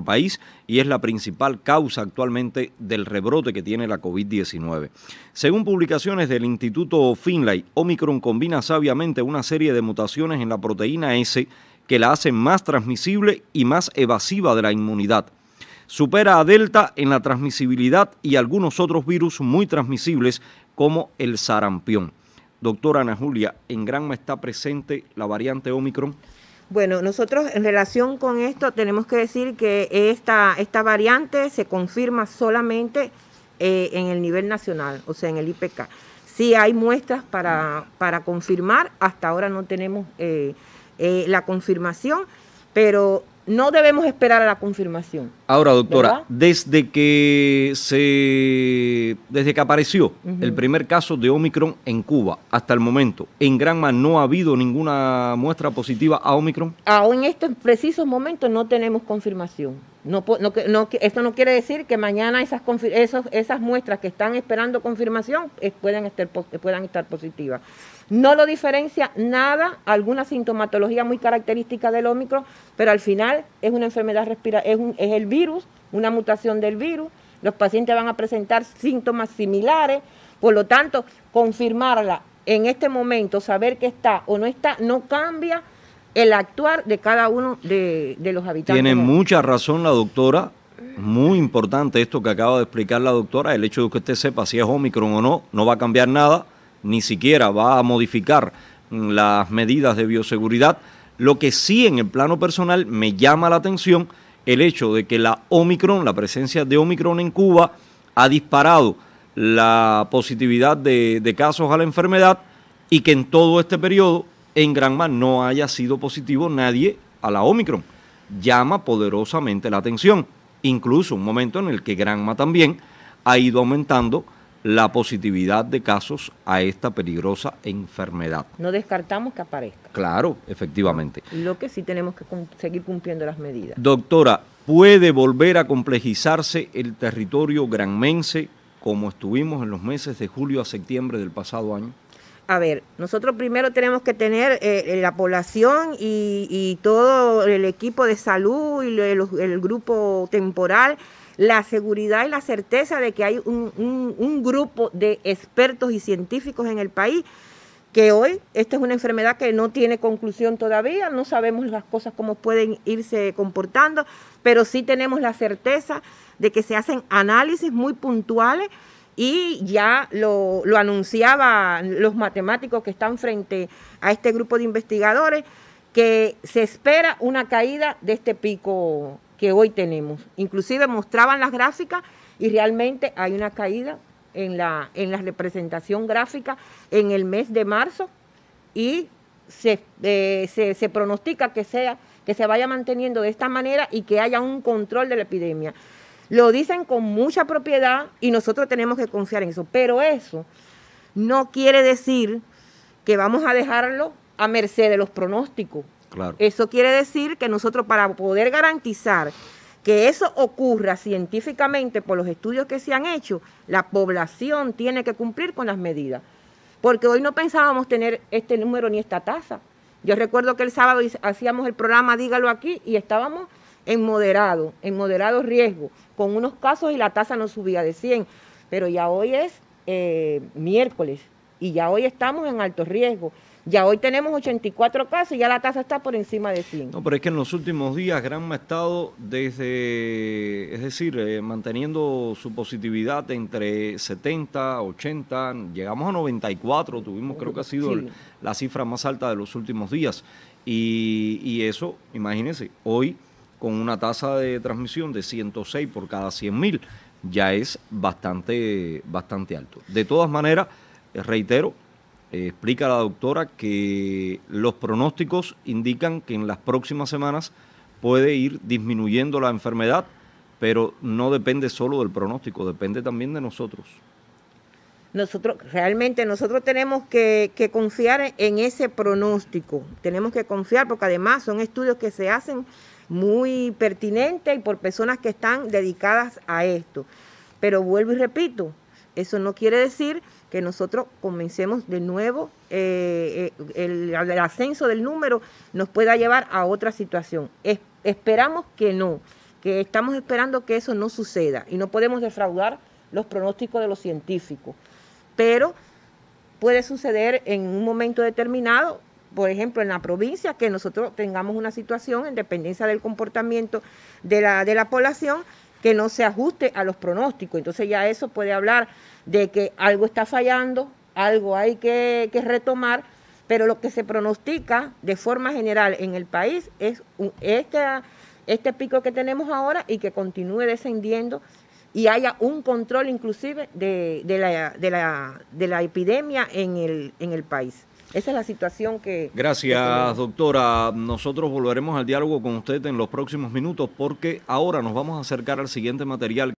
país y es la principal causa actualmente del rebrote que tiene la COVID-19. Según publicaciones del Instituto Finlay, Omicron combina sabiamente una serie de mutaciones en la proteína S que la hacen más transmisible y más evasiva de la inmunidad. Supera a Delta en la transmisibilidad y algunos otros virus muy transmisibles como el sarampión. Doctora Ana Julia, ¿en Granma está presente la variante Omicron? Bueno, nosotros en relación con esto tenemos que decir que esta, esta variante se confirma solamente eh, en el nivel nacional, o sea, en el IPK. Sí hay muestras para, para confirmar, hasta ahora no tenemos eh, eh, la confirmación, pero no debemos esperar a la confirmación. Ahora, doctora, desde que se desde que apareció el primer caso de Omicron en Cuba hasta el momento, en Granma no ha habido ninguna muestra positiva a Omicron. Aún en estos precisos momentos no tenemos confirmación. No, esto no quiere decir que mañana esas, muestras que están esperando confirmación eh, eh, puedan, estar, positivas. No lo diferencia nada, alguna sintomatología muy característica del Ómicron, pero al final es una enfermedad respiratoria, es, es el virus, una mutación del virus. Los pacientes van a presentar síntomas similares, por lo tanto, confirmarla en este momento, saber que está o no está, no cambia el actuar de cada uno de, los habitantes. Tiene mucha razón la doctora, muy importante esto que acaba de explicar la doctora, el hecho de que usted sepa si es Omicron o no, no va a cambiar nada, ni siquiera va a modificar mm, las medidas de bioseguridad. Lo que sí en el plano personal me llama la atención el hecho de que la Omicron, la presencia de Omicron en Cuba, ha disparado la positividad de, de casos a la enfermedad y que en todo este periodo en Granma no haya sido positivo nadie a la Omicron. Llama poderosamente la atención. Incluso un momento en el que Granma también ha ido aumentando la positividad de casos a esta peligrosa enfermedad. No descartamos que aparezca. Claro, efectivamente. Lo que sí tenemos que seguir cumpliendo las medidas. Doctora, ¿puede volver a complejizarse el territorio granmense como estuvimos en los meses de julio a septiembre del pasado año? a ver, nosotros primero tenemos que tener eh, eh, la población y, todo el equipo de salud y el, grupo temporal, la seguridad y la certeza de que hay un, un grupo de expertos y científicos en el país que hoy esta es una enfermedad que no tiene conclusión todavía, no sabemos las cosas cómo pueden irse comportando, pero sí tenemos la certeza de que se hacen análisis muy puntuales y ya lo, anunciaban los matemáticos que están frente a este grupo de investigadores, que se espera una caída de este pico que hoy tenemos. Inclusive mostraban las gráficas y realmente hay una caída en la, en la representación gráfica en el mes de marzo y se, eh, se, se pronostica que, sea, que se vaya manteniendo de esta manera y que haya un control de la epidemia. Lo dicen con mucha propiedad y nosotros tenemos que confiar en eso. Pero eso no quiere decir que vamos a dejarlo a merced de los pronósticos. Claro. Eso quiere decir que nosotros para poder garantizar que eso ocurra científicamente por los estudios que se han hecho, la población tiene que cumplir con las medidas. Porque hoy no pensábamos tener este número ni esta tasa. Yo recuerdo que el sábado hacíamos el programa Dígalo aquí y estábamos en moderado, en moderado riesgo, con unos casos y la tasa no subía de 100, pero ya hoy es eh, miércoles y ya hoy estamos en alto riesgo. Ya hoy tenemos 84 casos y ya la tasa está por encima de 100. No, pero es que en los últimos días Granma ha estado desde, es decir, eh, manteniendo su positividad entre 70, 80, llegamos a 94, tuvimos, creo que ha sido la cifra más alta de los últimos días. Y, y eso, imagínense, hoy con una tasa de transmisión de 106 por cada 100.000, ya es bastante, bastante alto. De todas maneras, eh, reitero, eh, explica la doctora que los pronósticos indican que en las próximas semanas puede ir disminuyendo la enfermedad, pero no depende solo del pronóstico, depende también de nosotros nosotros realmente nosotros tenemos que, confiar en ese pronóstico, tenemos que confiar porque además son estudios que se hacen muy pertinente y por personas que están dedicadas a esto. Pero vuelvo y repito, eso no quiere decir que nosotros comencemos de nuevo, eh, eh, el, ascenso del número nos pueda llevar a otra situación. esperamos que no, que estamos esperando que eso no suceda y no podemos defraudar los pronósticos de los científicos. Pero puede suceder en un momento determinado por ejemplo, en la provincia, que nosotros tengamos una situación en dependencia del comportamiento de la, de la población que no se ajuste a los pronósticos. Entonces ya eso puede hablar de que algo está fallando, algo hay que, que retomar, pero lo que se pronostica de forma general en el país es este, este pico que tenemos ahora y que continúe descendiendo y haya un control inclusive de, de, la, de, la, de la, epidemia en el, en el país. Esa es la situación que... Gracias, doctora. Nosotros volveremos al diálogo con usted en los próximos minutos porque ahora nos vamos a acercar al siguiente material.